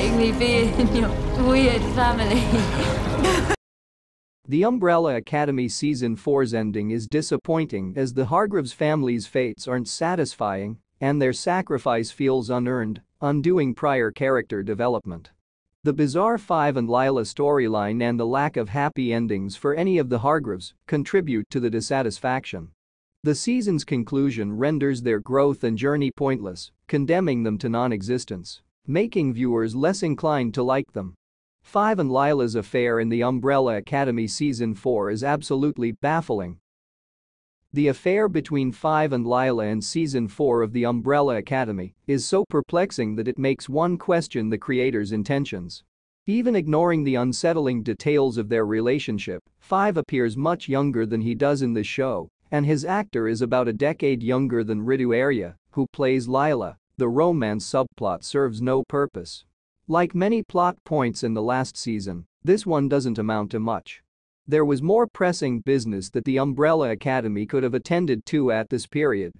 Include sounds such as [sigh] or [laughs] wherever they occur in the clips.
letting me be in [laughs] your weird family. The Umbrella Academy Season 4's ending is disappointing as the Hargreaves family's fates aren't satisfying and their sacrifice feels unearned, undoing prior character development. The bizarre Five and Lila storyline and the lack of happy endings for any of the Hargreaves contribute to the dissatisfaction. The season's conclusion renders their growth and journey pointless, condemning them to non-existence making viewers less inclined to like them. 5 and Lila's affair in the Umbrella Academy season 4 is absolutely baffling. The affair between 5 and Lila in season 4 of the Umbrella Academy is so perplexing that it makes one question the creator's intentions. Even ignoring the unsettling details of their relationship, Five appears much younger than he does in the show, and his actor is about a decade younger than Ritu Arya, who plays Lila, the romance subplot serves no purpose. Like many plot points in the last season, this one doesn't amount to much. There was more pressing business that the Umbrella Academy could have attended to at this period.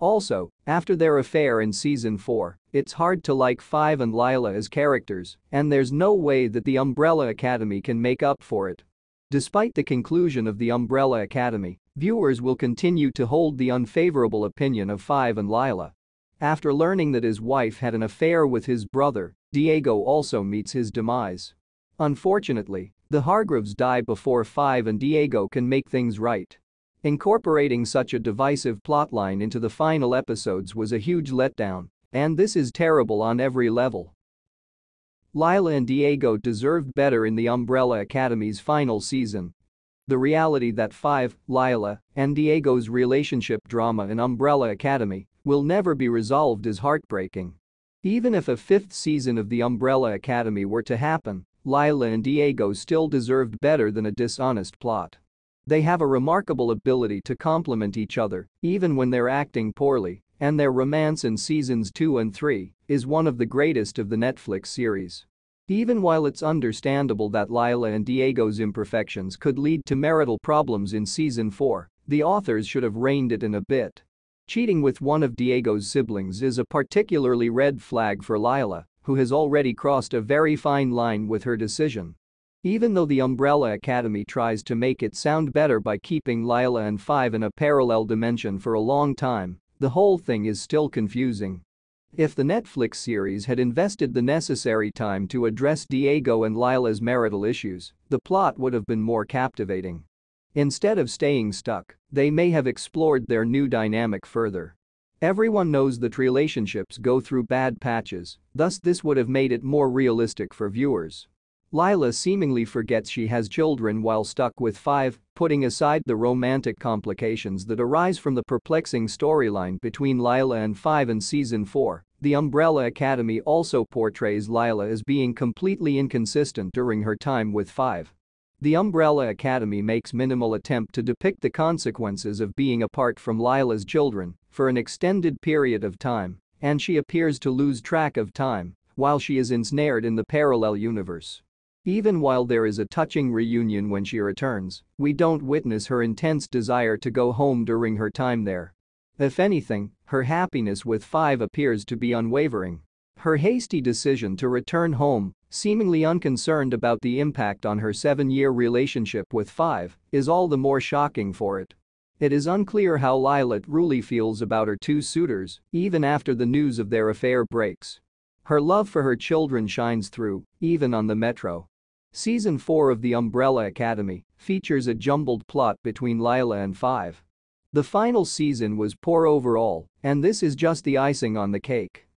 Also, after their affair in season 4, it's hard to like 5 and Lila as characters, and there's no way that the Umbrella Academy can make up for it. Despite the conclusion of the Umbrella Academy, viewers will continue to hold the unfavorable opinion of Five and Lila. After learning that his wife had an affair with his brother, Diego also meets his demise. Unfortunately, the Hargroves die before 5 and Diego can make things right. Incorporating such a divisive plotline into the final episodes was a huge letdown, and this is terrible on every level. Lila and Diego deserved better in the Umbrella Academy's final season. The reality that 5, Lila, and Diego's relationship drama in Umbrella Academy will never be resolved is heartbreaking. Even if a fifth season of the Umbrella Academy were to happen, Lila and Diego still deserved better than a dishonest plot. They have a remarkable ability to complement each other, even when they're acting poorly, and their romance in seasons 2 and 3 is one of the greatest of the Netflix series. Even while it's understandable that Lila and Diego's imperfections could lead to marital problems in season 4, the authors should have reined it in a bit. Cheating with one of Diego's siblings is a particularly red flag for Lila, who has already crossed a very fine line with her decision. Even though the Umbrella Academy tries to make it sound better by keeping Lila and Five in a parallel dimension for a long time, the whole thing is still confusing. If the Netflix series had invested the necessary time to address Diego and Lila's marital issues, the plot would have been more captivating. Instead of staying stuck, they may have explored their new dynamic further. Everyone knows that relationships go through bad patches, thus this would have made it more realistic for viewers. Lila seemingly forgets she has children while stuck with five, putting aside the romantic complications that arise from the perplexing storyline between Lila and five in season 4. The Umbrella Academy also portrays Lila as being completely inconsistent during her time with five. The Umbrella Academy makes minimal attempt to depict the consequences of being apart from Lila's children for an extended period of time, and she appears to lose track of time while she is ensnared in the parallel universe. Even while there is a touching reunion when she returns, we don't witness her intense desire to go home during her time there. If anything, her happiness with Five appears to be unwavering her hasty decision to return home, seemingly unconcerned about the impact on her seven-year relationship with Five, is all the more shocking for it. It is unclear how Lila truly feels about her two suitors, even after the news of their affair breaks. Her love for her children shines through, even on the metro. Season 4 of The Umbrella Academy features a jumbled plot between Lila and Five. The final season was poor overall, and this is just the icing on the cake.